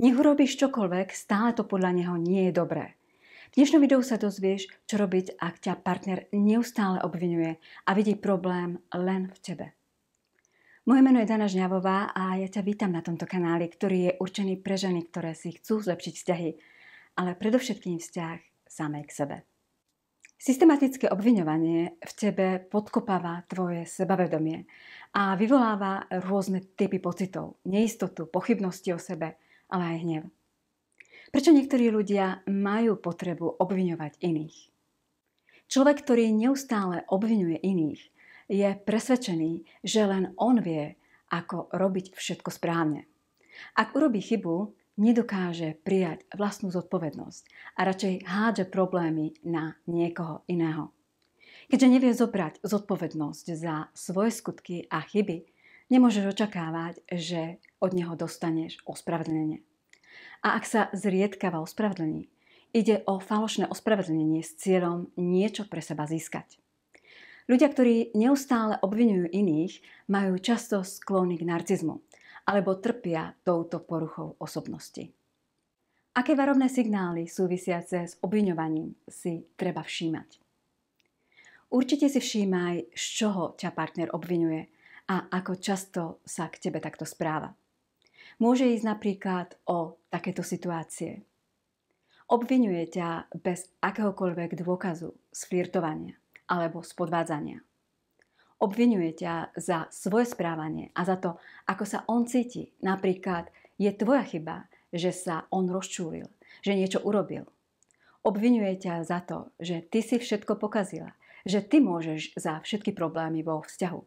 Nech urobíš čokoľvek, stále to podľa neho nie je dobré. V dnešnom videu sa dozvieš, čo robiť, ak ťa partner neustále obvinuje a vidí problém len v tebe. Moje meno je Dana Žňavová a ja ťa vítam na tomto kanáli, ktorý je určený pre ženy, ktoré si chcú zlepšiť vzťahy, ale predovšetkým vzťah samej k sebe. Systematické obviňovanie v tebe podkopáva tvoje sebavedomie a vyvoláva rôzne typy pocitov, neistotu, pochybnosti o sebe – ale aj hnev. Prečo niektorí ľudia majú potrebu obviňovať iných? Človek, ktorý neustále obviňuje iných, je presvedčený, že len on vie, ako robiť všetko správne. Ak urobí chybu, nedokáže prijať vlastnú zodpovednosť a radšej hádže problémy na niekoho iného. Keďže nevie zobrať zodpovednosť za svoje skutky a chyby, nemôžeš očakávať, že od neho dostaneš ospravedlnenie a ak sa zriedkava ospravedlní, ide o falošné ospravedlnenie s cieľom niečo pre seba získať. Ľudia, ktorí neustále obvinujú iných, majú často sklony k narcizmu alebo trpia touto poruchou osobnosti. Aké varovné signály súvisiace s obviňovaním si treba všímať? Určite si všímaj, z čoho ťa partner obvinuje a ako často sa k tebe takto správa. Môže ísť napríklad o takéto situácie. Obvinuje ťa bez akéhokoľvek dôkazu z flirtovania alebo z podvádzania. Obvinuje ťa za svoje správanie a za to, ako sa on cíti. Napríklad je tvoja chyba, že sa on rozčúril, že niečo urobil. Obvinuje ťa za to, že ty si všetko pokazila, že ty môžeš za všetky problémy vo vzťahu.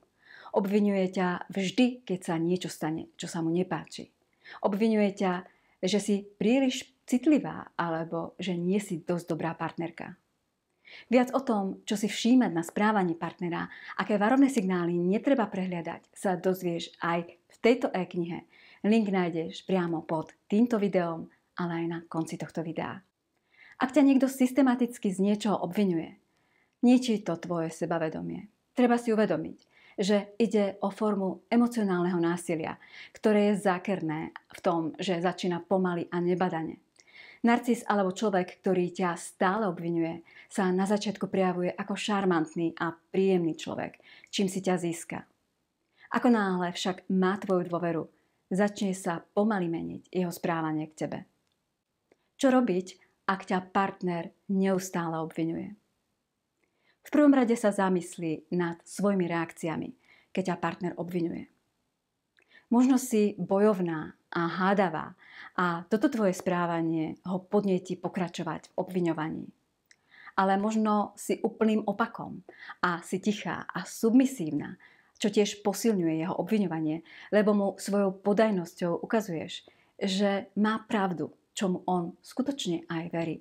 Obvinuje ťa vždy, keď sa niečo stane, čo sa mu nepáči. Obvinuje ťa, že si príliš citlivá alebo že nie si dosť dobrá partnerka. Viac o tom, čo si všímať na správanie partnera, aké varovné signály netreba prehliadať, sa dozvieš aj v tejto e-knihe. Link nájdeš priamo pod týmto videom, ale aj na konci tohto videa. Ak ťa niekto systematicky z niečoho obvinuje, ničí to tvoje sebavedomie. Treba si uvedomiť, že ide o formu emocionálneho násilia, ktoré je zákerné v tom, že začína pomaly a nebadane. Narcis alebo človek, ktorý ťa stále obvinuje, sa na začiatku prijavuje ako šarmantný a príjemný človek, čím si ťa získa. Ako náhle však má tvoju dôveru, začne sa pomaly meniť jeho správanie k tebe. Čo robiť, ak ťa partner neustále obvinuje? prvom rade sa zamyslí nad svojimi reakciami, keď ťa partner obvinuje. Možno si bojovná a hádavá a toto tvoje správanie ho podnieti pokračovať v obviňovaní. Ale možno si úplným opakom a si tichá a submisívna, čo tiež posilňuje jeho obviňovanie, lebo mu svojou podajnosťou ukazuješ, že má pravdu, čomu on skutočne aj verí.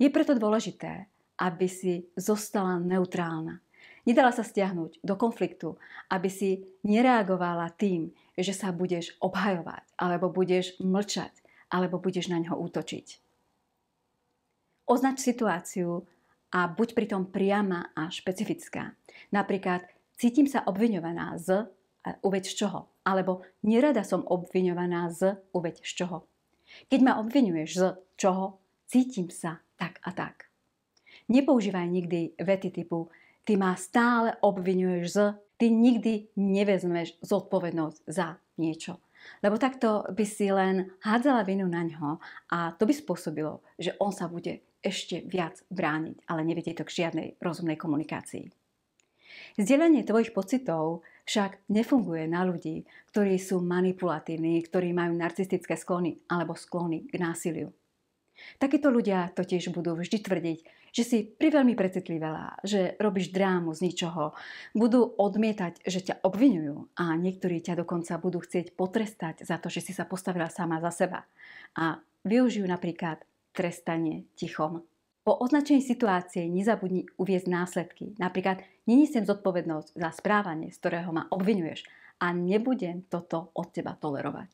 Je preto dôležité, aby si zostala neutrálna. Nedala sa stiahnuť do konfliktu, aby si nereagovala tým, že sa budeš obhajovať, alebo budeš mlčať, alebo budeš na ňo útočiť. Označ situáciu a buď pritom priama a špecifická. Napríklad, cítim sa obviňovaná z, uveď z čoho. Alebo nerada som obviňovaná z, uveď z čoho. Keď ma obvinuješ z čoho, cítim sa tak a tak. Nepoužívaj nikdy vety typu ty ma stále obvinuješ z, ty nikdy nevezmeš zodpovednosť za niečo. Lebo takto by si len hádzala vinu na ňo a to by spôsobilo, že on sa bude ešte viac brániť, ale nevedie to k žiadnej rozumnej komunikácii. Zdieľanie tvojich pocitov však nefunguje na ľudí, ktorí sú manipulatívni, ktorí majú narcistické sklony alebo sklony k násiliu. Takíto ľudia totiž budú vždy tvrdiť, že si priveľmi precitlivá, že robíš drámu z ničoho. Budú odmietať, že ťa obvinujú a niektorí ťa dokonca budú chcieť potrestať za to, že si sa postavila sama za seba. A využijú napríklad trestanie tichom. Po označení situácie nezabudni uviezť následky. Napríklad, nenesiem zodpovednosť za správanie, z ktorého ma obvinuješ a nebudem toto od teba tolerovať.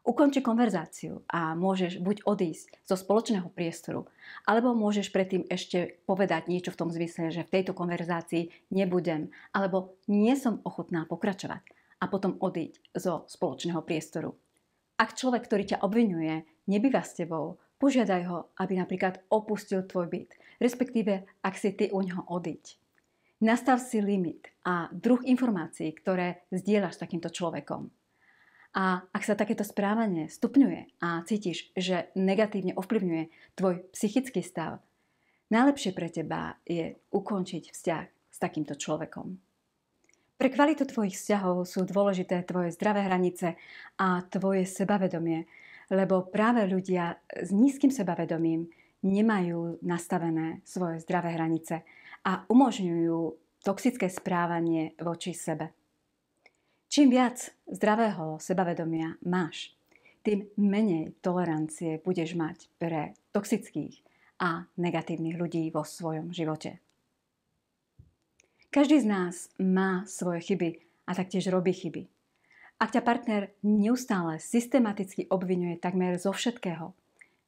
Ukonči konverzáciu a môžeš buď odísť zo spoločného priestoru, alebo môžeš predtým ešte povedať niečo v tom zmysle, že v tejto konverzácii nebudem, alebo nie som ochotná pokračovať a potom odíť zo spoločného priestoru. Ak človek, ktorý ťa obvinuje, nebýva s tebou, požiadaj ho, aby napríklad opustil tvoj byt, respektíve ak si ty u neho odiť. Nastav si limit a druh informácií, ktoré zdieľaš s takýmto človekom. A ak sa takéto správanie stupňuje a cítiš, že negatívne ovplyvňuje tvoj psychický stav, najlepšie pre teba je ukončiť vzťah s takýmto človekom. Pre kvalitu tvojich vzťahov sú dôležité tvoje zdravé hranice a tvoje sebavedomie, lebo práve ľudia s nízkym sebavedomím nemajú nastavené svoje zdravé hranice a umožňujú toxické správanie voči sebe. Čím viac zdravého sebavedomia máš, tým menej tolerancie budeš mať pre toxických a negatívnych ľudí vo svojom živote. Každý z nás má svoje chyby a taktiež robí chyby. Ak ťa partner neustále systematicky obvinuje takmer zo všetkého,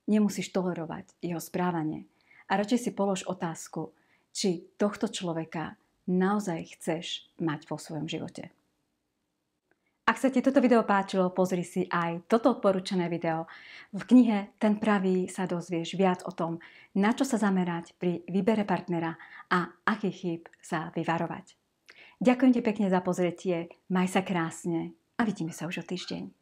nemusíš tolerovať jeho správanie a radšej si polož otázku, či tohto človeka naozaj chceš mať vo svojom živote. Ak sa ti toto video páčilo, pozri si aj toto odporúčané video. V knihe Ten pravý sa dozvieš viac o tom, na čo sa zamerať pri výbere partnera a aký chýb sa vyvarovať. Ďakujem ti pekne za pozretie, maj sa krásne a vidíme sa už o týždeň.